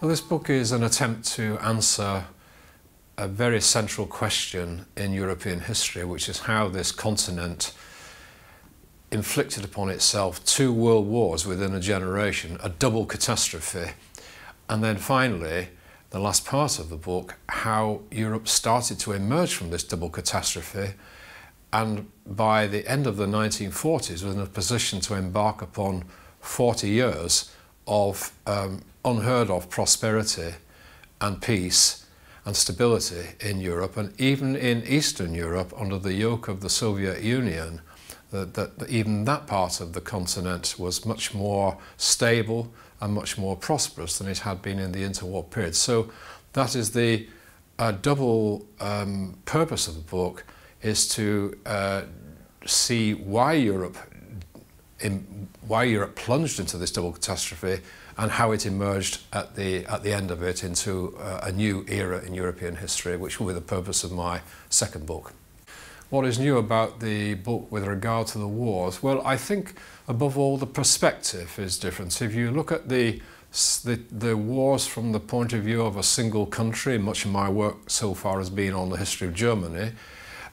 Well, this book is an attempt to answer a very central question in European history, which is how this continent inflicted upon itself two world wars within a generation, a double catastrophe, and then finally, the last part of the book, how Europe started to emerge from this double catastrophe and by the end of the 1940s was in a position to embark upon 40 years of um, unheard of prosperity and peace and stability in Europe and even in Eastern Europe under the yoke of the Soviet Union that, that even that part of the continent was much more stable and much more prosperous than it had been in the interwar period. So that is the uh, double um, purpose of the book is to uh, see why Europe in, why Europe plunged into this double catastrophe and how it emerged at the, at the end of it into uh, a new era in European history, which will be the purpose of my second book. What is new about the book with regard to the wars? Well, I think above all the perspective is different. If you look at the the, the, wars from the point of view of a single country, much of my work so far has been on the history of Germany,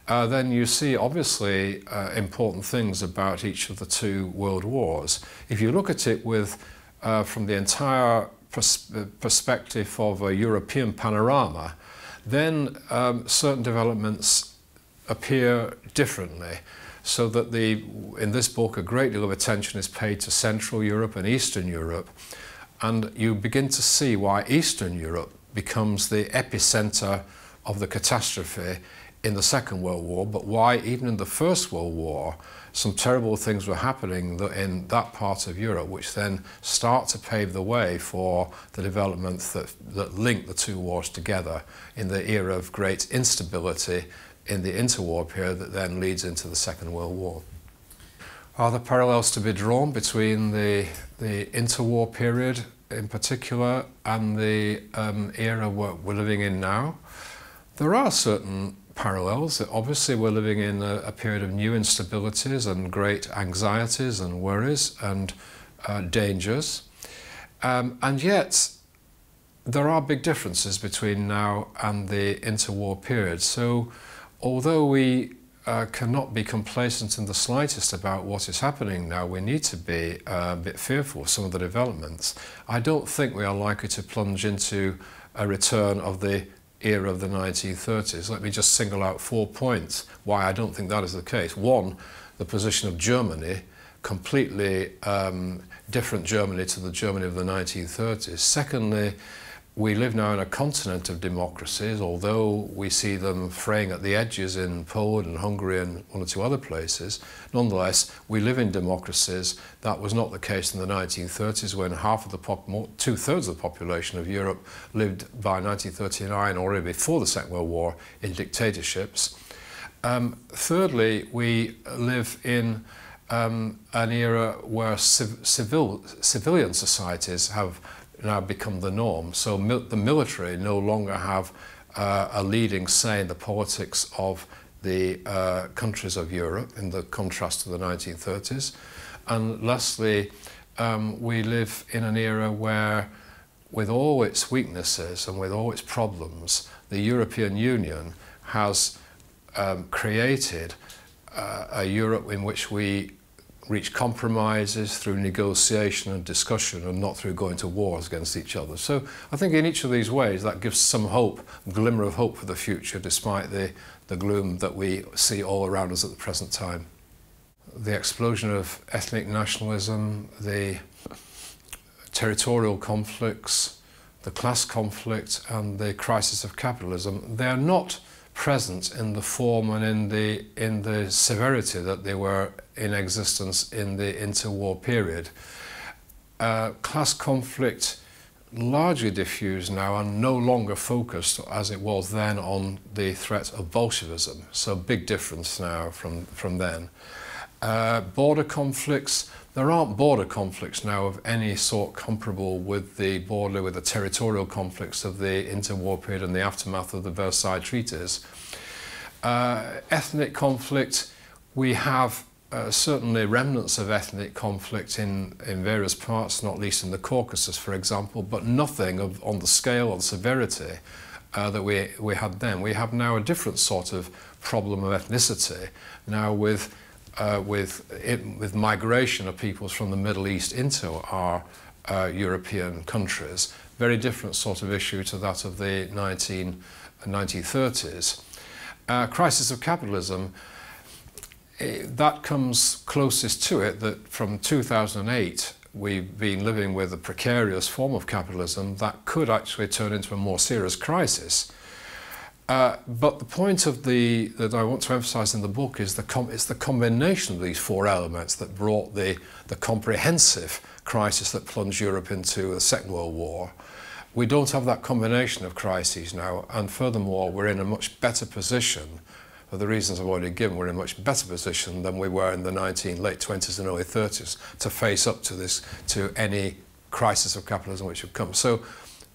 uh, then you see obviously uh, important things about each of the two world wars. If you look at it with, uh, from the entire pers perspective of a European panorama, then um, certain developments appear differently. So that the, in this book, a great deal of attention is paid to Central Europe and Eastern Europe. And you begin to see why Eastern Europe becomes the epicenter of the catastrophe in the Second World War, but why even in the First World War some terrible things were happening in that part of Europe, which then start to pave the way for the developments that, that the two wars together in the era of great instability in the interwar period that then leads into the Second World War. Are there parallels to be drawn between the, the interwar period in particular and the um, era we're living in now? There are certain parallels. Obviously, we're living in a, a period of new instabilities and great anxieties and worries and uh, dangers. Um, and yet, there are big differences between now and the interwar period. So, although we uh, cannot be complacent in the slightest about what is happening now. We need to be uh, a bit fearful of some of the developments. I don't think we are likely to plunge into a return of the era of the 1930s. Let me just single out four points why I don't think that is the case. One, the position of Germany, completely um, different Germany to the Germany of the 1930s. Secondly, we live now in a continent of democracies, although we see them fraying at the edges in Poland and Hungary and one or two other places. Nonetheless, we live in democracies. That was not the case in the 1930s when half of the pop two-thirds of the population of Europe lived by 1939 or even before the Second World War in dictatorships. Um, thirdly, we live in um, an era where civ civil, civilian societies have now become the norm. So mil the military no longer have uh, a leading say in the politics of the uh, countries of Europe, in the contrast to the 1930s. And lastly, um, we live in an era where, with all its weaknesses and with all its problems, the European Union has um, created uh, a Europe in which we reach compromises through negotiation and discussion and not through going to wars against each other. So I think in each of these ways that gives some hope, glimmer of hope for the future despite the, the gloom that we see all around us at the present time. The explosion of ethnic nationalism, the territorial conflicts, the class conflict and the crisis of capitalism, they're not present in the form and in the, in the severity that they were in existence in the interwar period. Uh, class conflict largely diffused now and no longer focused as it was then on the threat of Bolshevism. So big difference now from, from then. Uh, border conflicts, there aren't border conflicts now of any sort comparable with the border, with the territorial conflicts of the interwar period and the aftermath of the Versailles treaties. Uh, ethnic conflict, we have uh, certainly remnants of ethnic conflict in, in various parts, not least in the Caucasus, for example, but nothing of, on the scale and severity uh, that we, we had then. We have now a different sort of problem of ethnicity, now with uh, with, it, with migration of peoples from the Middle East into our uh, European countries. Very different sort of issue to that of the 19, 1930s. Uh, crisis of capitalism, it, eh, that comes closest to it that from 2008 we've been living with a precarious form of capitalism that could actually turn into a more serious crisis Uh, but the point of the that I want to emphasize in the book is the com it's the combination of these four elements that brought the the comprehensive crisis that plunged Europe into the Second World War. We don't have that combination of crises now, and furthermore, we're in a much better position. For the reasons I've already given, we're in a much better position than we were in the 19 late 20s and early 30s to face up to this to any crisis of capitalism which would come. So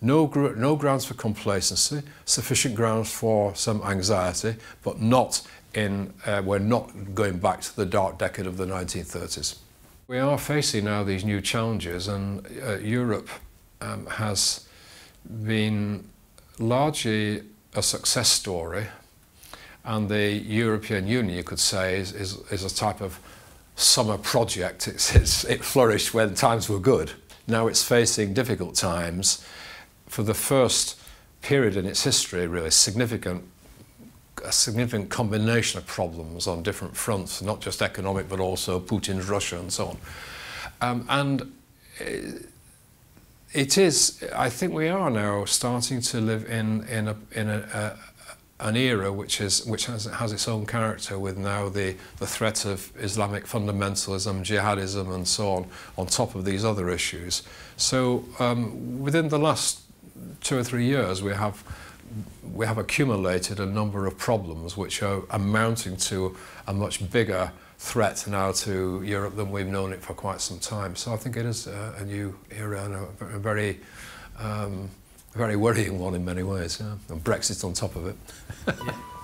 no, gr no grounds for complacency, sufficient grounds for some anxiety, but not in, uh, we're not going back to the dark decade of the 1930s. We are facing now these new challenges and uh, Europe um, has been largely a success story and the European Union, you could say, is, is, is a type of summer project. It's, it's, it flourished when times were good. Now it's facing difficult times for the first period in its history, really, significant a significant combination of problems on different fronts, not just economic, but also Putin's Russia and so on. Um, and it is, I think we are now starting to live in, in, a, in a, a, an era which, is, which has, has its own character with now the, the threat of Islamic fundamentalism, jihadism and so on, on top of these other issues. So um, within the last two or three years, we have we have accumulated a number of problems which are amounting to a much bigger threat now to Europe than we've known it for quite some time. So I think it is uh, a new era and a, a very um, very worrying one in many ways. Yeah. And Brexit on top of it. yeah.